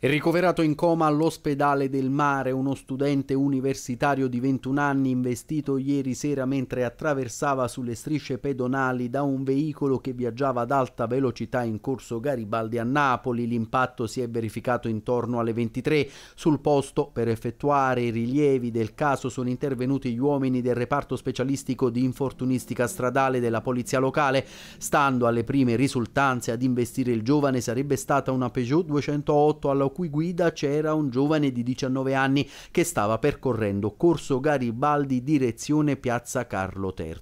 È ricoverato in coma all'ospedale del mare uno studente universitario di 21 anni investito ieri sera mentre attraversava sulle strisce pedonali da un veicolo che viaggiava ad alta velocità in corso Garibaldi a Napoli. L'impatto si è verificato intorno alle 23. Sul posto per effettuare i rilievi del caso sono intervenuti gli uomini del reparto specialistico di infortunistica stradale della polizia locale. Stando alle prime risultanze ad investire il giovane sarebbe stata una Peugeot 208 alla alla cui guida c'era un giovane di 19 anni che stava percorrendo Corso Garibaldi direzione Piazza Carlo III.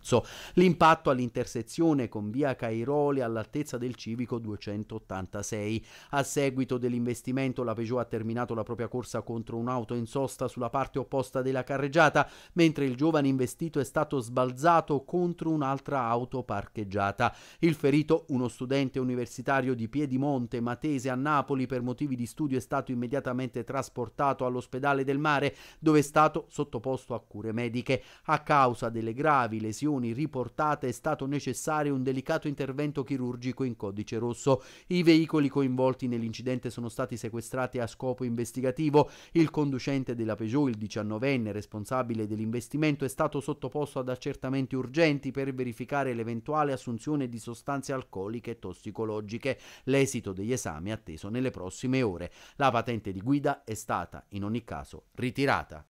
L'impatto all'intersezione con Via Cairoli all'altezza del civico 286. A seguito dell'investimento la Peugeot ha terminato la propria corsa contro un'auto in sosta sulla parte opposta della carreggiata, mentre il giovane investito è stato sbalzato contro un'altra auto parcheggiata. Il ferito, uno studente universitario di Piedimonte, Matese a Napoli per motivi di studio Claudio è stato immediatamente trasportato all'ospedale del mare dove è stato sottoposto a cure mediche. A causa delle gravi lesioni riportate è stato necessario un delicato intervento chirurgico in codice rosso. I veicoli coinvolti nell'incidente sono stati sequestrati a scopo investigativo. Il conducente della Peugeot, il 19enne responsabile dell'investimento, è stato sottoposto ad accertamenti urgenti per verificare l'eventuale assunzione di sostanze alcoliche e tossicologiche. L'esito degli esami è atteso nelle prossime ore. La patente di guida è stata in ogni caso ritirata.